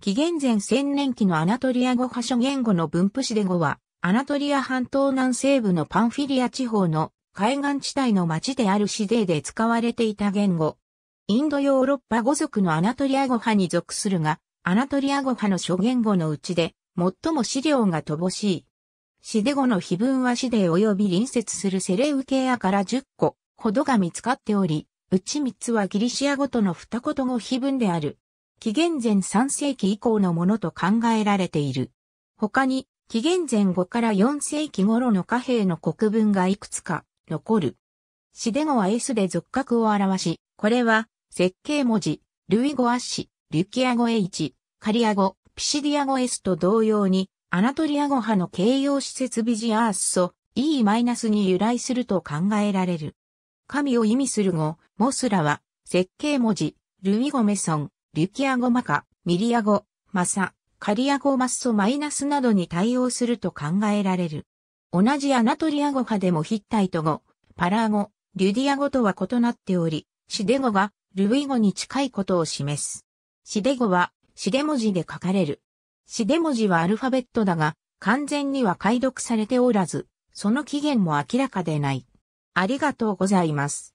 紀元前千年期のアナトリア語派諸言語の分布詞で語は、アナトリア半島南西部のパンフィリア地方の海岸地帯の町であるシデーで使われていた言語。インドヨーロッパ語族のアナトリア語派に属するが、アナトリア語派の諸言語のうちで、最も資料が乏しい。シデ語の碑文はシデ及び隣接するセレウケアから10個ほどが見つかっており、うち3つはギリシア語との二言語碑文である。紀元前3世紀以降のものと考えられている。他に、紀元前5から4世紀頃の貨幣の国文がいくつか残る。シデゴは S で俗格を表し、これは、設計文字、ルイゴアッシ、リュキア語 H、カリア語、ピシディア語 S と同様に、アナトリア語派の形容施設ビジアーッソ、E- に由来すると考えられる。神を意味する語、モスラは、設計文字、ルイゴメソン、リュキアゴマカ、ミリアゴ、マサ、カリアゴマッソマイナスなどに対応すると考えられる。同じアナトリア語派でもヒッタイト語、パラー語、リュディア語とは異なっており、シデ語がルビ語に近いことを示す。シデ語はシデ文字で書かれる。シデ文字はアルファベットだが、完全には解読されておらず、その起源も明らかでない。ありがとうございます。